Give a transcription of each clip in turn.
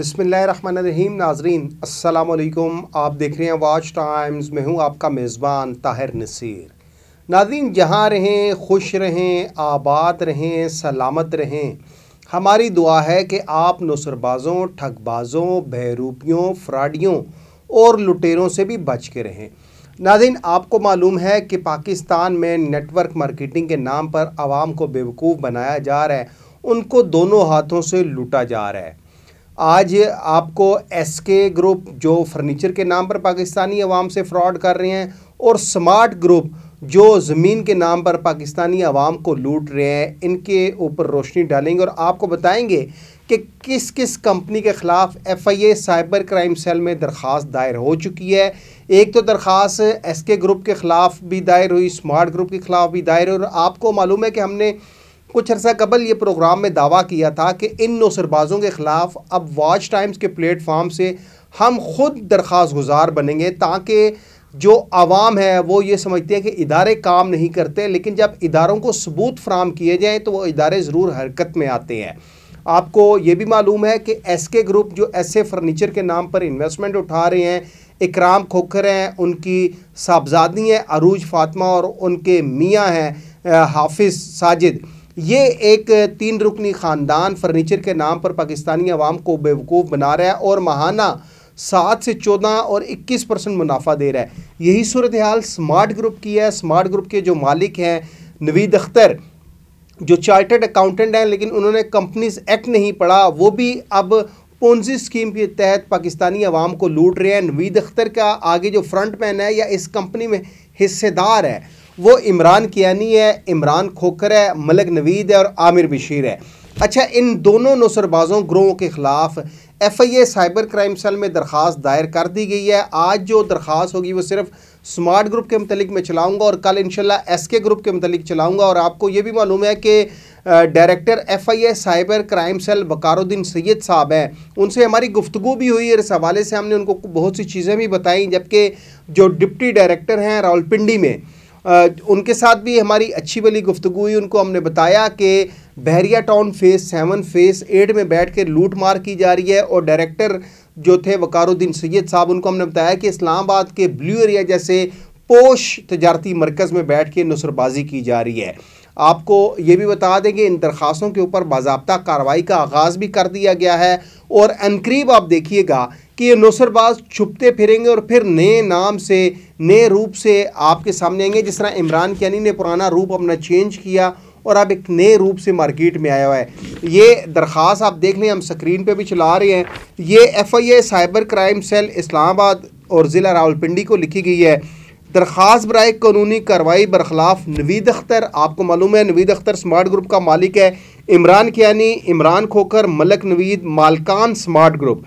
रहीम नाजरीन असलकुम आप देख रहे हैं वाच टाइम्स में हूँ आपका मेज़बान ताहिर नसीर नाजरीन जहाँ रहें खुश रहें आबाद रहें सलामत रहें हमारी दुआ है कि आप नसरबाज़ों ठगबाज़ों बहरूपियों फ्राडियों और लुटेरों से भी बच के रहें नाजिन आपको मालूम है कि पाकिस्तान में नेटवर्क मार्केटिंग के नाम पर आवाम को बेवकूफ़ बनाया जा रहा है उनको दोनों हाथों से लूटा जा रहा है आज आपको एस के ग्रुप जो फर्नीचर के नाम पर पाकिस्तानी अवाम से फ्रॉड कर रहे हैं और स्मार्ट ग्रुप जो ज़मीन के नाम पर पाकिस्तानी आवाम को लूट रहे हैं इनके ऊपर रोशनी डालेंगे और आपको बताएंगे कि किस किस कंपनी के ख़िलाफ़ F I A cyber crime cell में दरख्वास्त दायर हो चुकी है एक तो दरख्वास्त एस के ग्रुप के ख़िलाफ़ भी दायर हुई स्मार्ट ग्रुप के ख़िलाफ़ भी दायर हुई और आपको मालूम है कि हमने कुछ अरसा कबल ये प्रोग्राम में दावा किया था कि इन नौसरबाजों के ख़िलाफ़ अब वॉच टाइम्स के प्लेटफार्म से हम खुद दरख्वास गुजार बनेंगे ताकि जो आवाम है वो ये समझते हैं कि इदारे काम नहीं करते लेकिन जब इदारों को सबूत फ्राहम किए जाएँ तो वह इदारे ज़रूर हरकत में आते हैं आपको ये भी मालूम है कि एस के ग्रुप जो एस ए फर्नीचर के नाम पर इन्वेस्टमेंट उठा रहे हैं इकराम खोखर हैं उनकी साहबजादी हैं अरूज फातमा और उनके मियाँ हैं हाफिज़ साजिद ये एक तीन रुकनी ख़ानदान फर्नीचर के नाम पर पाकिस्तानी अवाम को बेवकूफ़ बना रहा है और माहाना सात से चौदह और इक्कीस परसेंट मुनाफा दे रहा है यही सूरत हाल स्मार्ट ग्रुप की है स्मार्ट ग्रुप के जो मालिक हैं नवीद अख्तर जो चार्टर्ड अकाउंटेंट हैं लेकिन उन्होंने कंपनीज एक्ट नहीं पढ़ा वो भी अब पोन्जी स्कीम के तहत पाकिस्तानी अवाम को लूट रहे हैं नवीद अख्तर का आगे जो फ्रंट मैन है या इस कंपनी में हिस्सेदार है वो इमरान कियानी है इमरान खोखर है मलिक नवीद है और आमिर बशीर है अच्छा इन दोनों नसरबाजों ग्रोहों के ख़िलाफ़ F I A cyber crime cell में दरख्वास्त दायर कर दी गई है आज जो दरख्वास्त होगी वो सिर्फ स्मार्ट ग्रुप के मतलब मैं चलाऊँगा और कल इनशाला एस के ग्रुप के मतलब चलाऊँगा और आपको ये भी मालूम है कि director F I A cyber crime cell Baqaruddin Said Sahab हैं उनसे हमारी गुफ्तु भी हुई और इस हवाले से हमने उनको बहुत सी चीज़ें भी बताई जबकि जो डिप्टी डायरेक्टर हैं रावलपिंडी में उनके साथ भी हमारी अच्छी वाली गुफ्तु हुई उनको हमने बताया कि Bahria town phase seven phase eight में बैठ कर लूट मार की जा रही है और डायरेक्टर जो थे वकारुद्दीन सैयद साहब उनको हमने बताया कि इस्लामाबाद के ब्लू एरिया जैसे पोश तजारती मरकज़ में बैठ के नुसरबाजी की जा रही है आपको ये भी बता दें कि इन दरख्वास्तों के ऊपर बाबा कार्रवाई का आगाज़ भी कर दिया गया है और अनकरीब आप देखिएगा कि ये नौसरबाज छुपते फिरेंगे और फिर नए नाम से नए रूप से आपके सामने आएंगे जिस तरह इमरान कैनी ने पुराना रूप अपना चेंज किया और अब एक नए रूप से मार्केट में आया हुआ है ये दरख्वास्त आप देख लें हम स्क्रीन पे भी चला रहे हैं ये F I A cyber crime cell Islamabad और ज़िला रावलपिंडी को लिखी गई है दरख्वास्त बरए कानूनी कार्रवाई बरखिलाफ नवीद अख्तर आपको मालूम है नवीद अख्तर स्मार्ट ग्रुप का मालिक है इमरान कियानी इमरान खोकर मलक नवीद मालकान स्मार्ट ग्रुप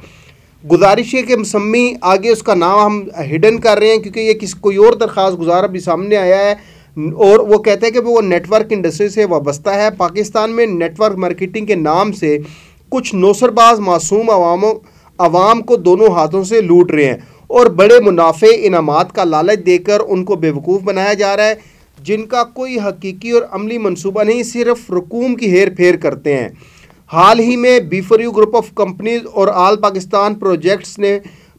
गुजारिश है कि मसमी आगे उसका नाम हम हिडन कर रहे हैं क्योंकि ये किसी कोई और दरख्वास्त गुजार भी सामने आया है और वो कहते हैं कि वो नेटवर्क इंडस्ट्री से वाबस्ता है पाकिस्तान में नेटवर्क मार्केटिंग के नाम से कुछ नौसरबाज मासूम अवामों आवाम को दोनों हाथों से लूट रहे हैं और बड़े मुनाफे इनाम का लालच देकर उनको बेवकूफ़ बनाया जा रहा है जिनका कोई हकीकी और अमली मनसूबा नहीं सिर्फ रकूम की हेर फेर करते हैं हाल ही में B for U group of companies और आल पाकिस्तान प्रोजेक्ट्स ने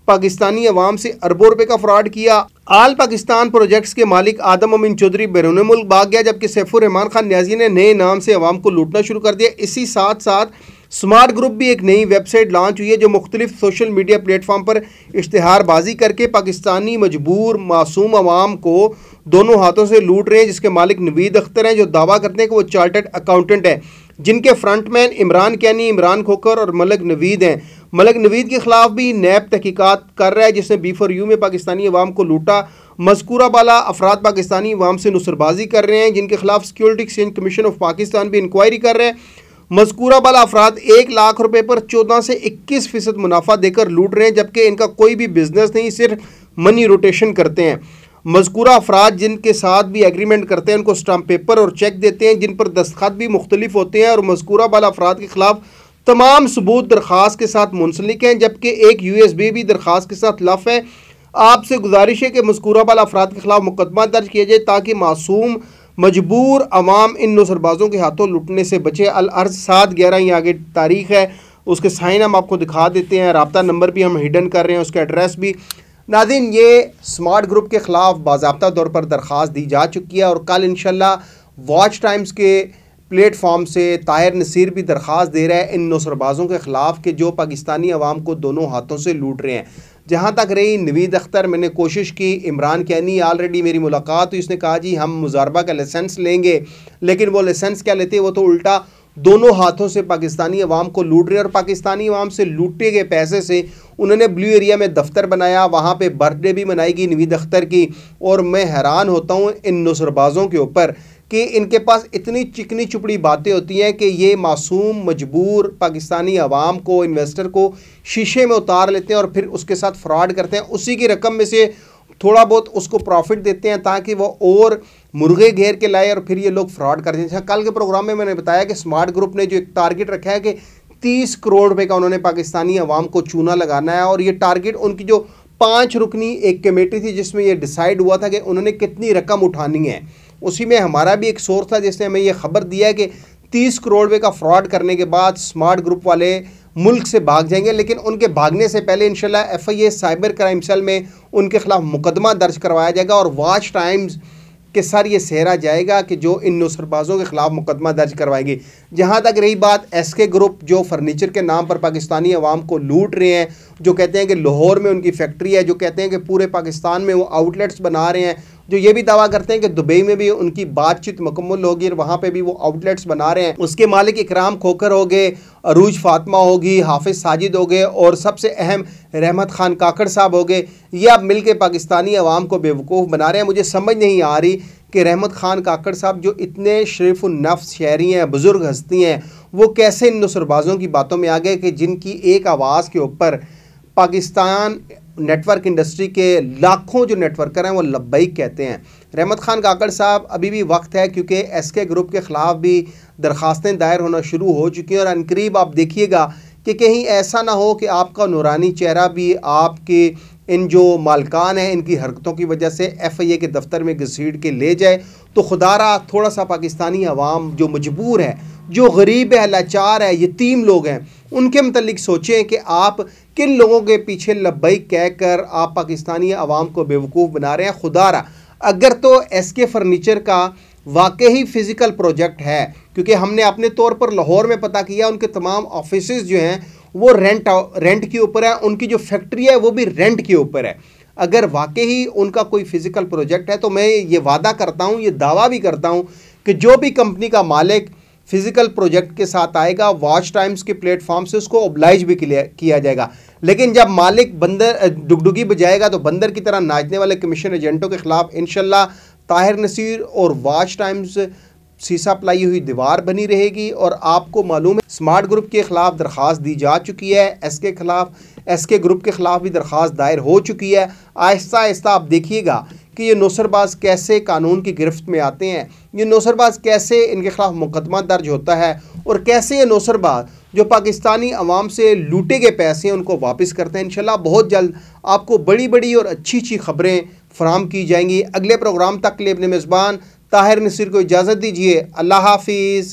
पाकिस्तानी अवाम से अरबों रुपए का फ्रॉड किया आल पाकिस्तान प्रोजेक्ट्स के मालिक आदम अमीन चौधरी बैरून मुल्क भाग गया जबकि सैफुररहमान खान न्याजी ने नए नाम से अवाम को लूटना शुरू कर दिया इसी साथ साथ स्मार्ट ग्रुप भी एक नई वेबसाइट लॉन्च हुई है जो मुख्तलिफ सोशल मीडिया प्लेटफॉर्म पर इश्तहारबाजी करके पाकिस्तानी मजबूर मासूम अवाम को दोनों हाथों से लूट रहे हैं जिसके मालिक नवीद अख्तर हैं जो दावा करते हैं कि वो चार्टर्ड अकाउंटेंट है जिनके फ्रंटमैन इमरान कैनी इमरान खोकर और मलक नवीद हैं मलक नवीद के ख़िलाफ़ भी नैब तहकीकत कर रहा है जिसने बी फॉर यू में पाकिस्तानी अवाम को लूटा मजकूरा बाला अफराद पाकिस्तानी अवाम से नुसरबाजी कर रहे हैं जिनके खिलाफ security exchange commission of Pakistan भी इंक्वायरी कर रहे हैं मजकूरा बाला अफराद एक लाख रुपये पर चौदह से इक्कीस फीसद मुनाफा देकर लूट रहे हैं जबकि इनका कोई भी बिजनेस नहीं सिर्फ मनी रोटेशन करते हैं मजकूरा अफराद जिनके साथ भी एग्रीमेंट करते हैं उनको स्टाम्प पेपर और चेक देते हैं जिन पर दस्तखत भी मुख्तलिफ होते हैं और मजकूरा वाला अफराद के खिलाफ तमाम सबूत दरख्वास्त के साथ मुंसलिक हैं जबकि एक यू एस बी भी दरख्वास्त के साथ लफ है आपसे गुजारिश है कि मजकूरा वाला अफराद के खिलाफ मुकदमा दर्ज किया जाए ताकि मासूम मजबूर अवाम इन नौसरबाजों के हाथों लुटने से बचे अर्ज सात ग्यारह ही आगे तारीख है उसके साइन हम आपको दिखा देते हैं रबता नंबर भी हम हिडन कर रहे हैं उसका एड्रेस भी नादिन ये स्मार्ट ग्रुप के ख़िलाफ़ बाबा तौर पर दरख्वास्त दी जा चुकी है और कल इन वॉच टाइम्स के प्लेटफॉर्म से तायर नसीर भी दरख्वास दे रहा है इन नौसरबाजों के ख़िलाफ़ कि जो पाकिस्तानी आवाम को दोनों हाथों से लूट रहे हैं जहाँ तक रही नवीद अख्तर मैंने कोशिश की इमरान कैनी ऑलरेडी मेरी मुलाकात हुई उसने कहा जी हम मुजारबा का लाइसेंस लेंगे लेकिन वो लाइसेंस क्या लेते वो तो उल्टा दोनों हाथों से पाकिस्तानी अवाम को लूट रहे और पाकिस्तानी अवाम से लूटे गए पैसे से उन्होंने ब्लू एरिया में दफ्तर बनाया वहाँ पर बर्थडे भी मनाई गई नवीद अख्तर की और मैं हैरान होता हूँ इन नुसरबाज़ों के ऊपर कि इनके पास इतनी चिकनी चुपड़ी बातें होती हैं कि ये मासूम मजबूर पाकिस्तानी आवाम को इन्वेस्टर को शीशे में उतार लेते हैं और फिर उसके साथ फ्रॉड करते हैं उसी की रकम में से थोड़ा बहुत उसको प्रॉफिट देते हैं ताकि वो और मुर्गे घेर के लाए और फिर ये लोग फ्रॉड करते हैं कल के प्रोग्राम में मैंने बताया कि स्मार्ट ग्रुप ने जो एक टारगेट रखा है कि तीस करोड़ रुपए का उन्होंने पाकिस्तानी अवाम को चूना लगाना है और ये टारगेट उनकी जो पाँच रुकनी एक कमेटी थी जिसमें ये डिसाइड हुआ था कि उन्होंने कितनी रकम उठानी है उसी में हमारा भी एक सोर्स था जिसने हमें ये खबर दिया है कि तीस करोड़ रुपये का फ्रॉड करने के बाद स्मार्ट ग्रुप वाले मुल्क से भाग जाएंगे लेकिन उनके भागने से पहले इंशाल्लाह एफआईए साइबर क्राइम सेल में उनके खिलाफ मुकदमा दर्ज करवाया जाएगा और वॉच टाइम्स कि सर ये सहरा जाएगा कि जो इन नुसरबाज़ों के ख़िलाफ़ मुकदमा दर्ज करवाएगी जहाँ तक रही बात एस के ग्रुप जो फर्नीचर के नाम पर पाकिस्तानी अवाम को लूट रहे हैं जो कहते हैं कि लाहौर में उनकी फैक्ट्री है जो कहते हैं कि पूरे पाकिस्तान में वो आउटलेट्स बना रहे हैं जो ये भी दावा करते हैं कि दुबई में भी उनकी बातचीत मुकम्मल होगी और वहाँ पर भी वो आउटलेट्स बना रहे हैं उसके मालिक इकराम खोकर हो गए अरूज फातमा होगी हाफिज साजिद हो गए और सबसे अहम रहमत ख़ान काकड़ साहब हो गए ये अब मिल के पाकिस्तानी आवाम को बेवकूफ़ बना रहे हैं मुझे समझ नहीं आ रही कि रहमत ख़ान काकड़ साहब जो इतने शरीफ नफ्स शहरी हैं बुज़ुर्ग हस्ती हैं वो कैसे इन नसरबाज़ों की बातों में आ गए कि जिनकी एक आवाज़ के ऊपर पाकिस्तान नेटवर्क इंडस्ट्री के लाखों जो नेटवर्कर हैं वो लब्बई कहते हैं रहमत ख़ान काकड़ साहब अभी भी वक्त है क्योंकि एस के ग्रुप के ख़िलाफ़ भी दरख्वास्तें दायर होना शुरू हो चुकी हैं और अनकरीब आप देखिएगा कि कहीं ऐसा ना हो कि आपका नूरानी चेहरा भी आपके इन जो मालकान हैं इनकी हरकतों की वजह से एफ आई ए के दफ्तर में घसीट के ले जाए तो खुदारा थोड़ा सा पाकिस्तानी आवाम जो मजबूर है जो गरीब है लाचार है यतीम लोग हैं उनके मतलब सोचें कि आप किन लोगों के पीछे लब्बई कह कर आप पाकिस्तानी आवाम को बेवकूफ़ बना रहे हैं रहा अगर तो एस के फर्नीचर का वाकई ही फ़िज़िकल प्रोजेक्ट है क्योंकि हमने अपने तौर पर लाहौर में पता किया उनके तमाम ऑफिस जो हैं वो रेंट रेंट के ऊपर है उनकी जो फैक्ट्री है वो भी रेंट के ऊपर है अगर वाकई ही उनका कोई फ़िज़िकल प्रोजेक्ट है तो मैं ये वादा करता हूँ ये दावा भी करता हूँ कि जो भी कंपनी का मालिक फिजिकल प्रोजेक्ट के साथ आएगा वॉच टाइम्स के प्लेटफॉर्म से उसको ओब्लाइज भी किया जाएगा लेकिन जब मालिक बंदर डुगडुगी बजाएगा तो बंदर की तरह नाचने वाले कमीशन एजेंटों के खिलाफ इनशाला ताहिर नसीर और वॉच टाइम्स सीसा पलाई हुई दीवार बनी रहेगी और आपको मालूम है स्मार्ट ग्रुप के खिलाफ दरख्वास्त दी जा चुकी है एस के खिलाफ एस के ग्रुप के खिलाफ भी दरख्वास्त दायर हो चुकी है आहिस्ता आहिस्ता आप देखिएगा कि ये नौसरबाज कैसे कानून की गिरफ्त में आते हैं ये नौसरबाज कैसे इनके ख़िलाफ़ मुकदमा दर्ज होता है और कैसे ये नौसरबाज जो पाकिस्तानी अवाम से लूटे गए पैसे हैं उनको वापस करते हैं इन बहुत जल्द आपको बड़ी बड़ी और अच्छी अच्छी खबरें फराम की जाएंगी अगले प्रोग्राम तक के लिए अपने मेज़बान ताहिर नसीर को इजाज़त दीजिए अल्लाह हाफिज़